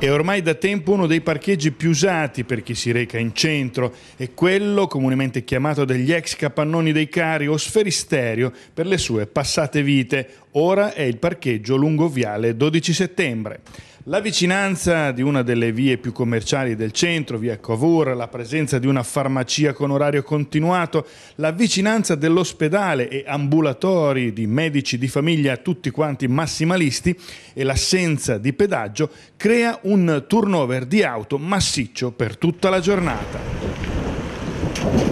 È ormai da tempo uno dei parcheggi più usati per chi si reca in centro e quello comunemente chiamato degli ex capannoni dei cari o sferisterio per le sue passate vite. Ora è il parcheggio lungo viale 12 settembre. La vicinanza di una delle vie più commerciali del centro, via Cavour, la presenza di una farmacia con orario continuato, la vicinanza dell'ospedale e ambulatori di medici di famiglia tutti quanti massimalisti e l'assenza di pedaggio crea un turnover di auto massiccio per tutta la giornata.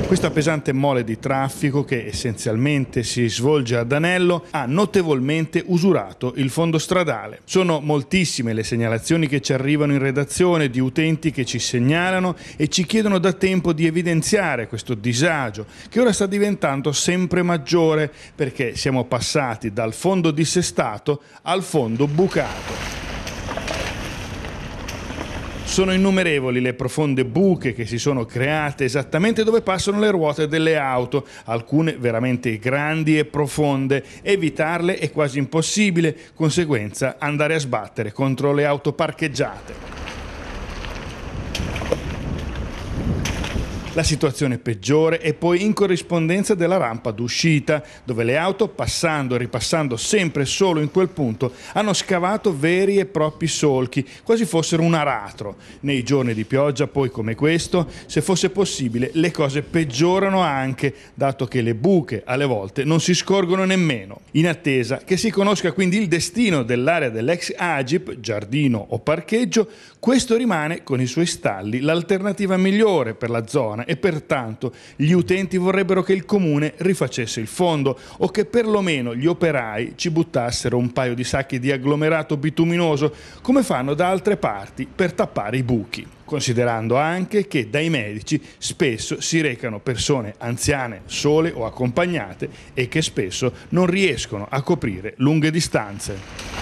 Questa pesante mole di traffico, che essenzialmente si svolge ad Anello, ha notevolmente usurato il fondo stradale. Sono moltissime le segnalazioni che ci arrivano in redazione di utenti che ci segnalano e ci chiedono da tempo di evidenziare questo disagio, che ora sta diventando sempre maggiore perché siamo passati dal fondo dissestato al fondo bucato. Sono innumerevoli le profonde buche che si sono create esattamente dove passano le ruote delle auto, alcune veramente grandi e profonde. Evitarle è quasi impossibile, conseguenza andare a sbattere contro le auto parcheggiate. La situazione peggiore è poi in corrispondenza della rampa d'uscita, dove le auto, passando e ripassando sempre solo in quel punto, hanno scavato veri e propri solchi, quasi fossero un aratro. Nei giorni di pioggia, poi come questo, se fosse possibile, le cose peggiorano anche, dato che le buche alle volte non si scorgono nemmeno. In attesa che si conosca quindi il destino dell'area dell'ex Agip, giardino o parcheggio, questo rimane con i suoi stalli l'alternativa migliore per la zona e pertanto gli utenti vorrebbero che il comune rifacesse il fondo o che perlomeno gli operai ci buttassero un paio di sacchi di agglomerato bituminoso come fanno da altre parti per tappare i buchi considerando anche che dai medici spesso si recano persone anziane sole o accompagnate e che spesso non riescono a coprire lunghe distanze.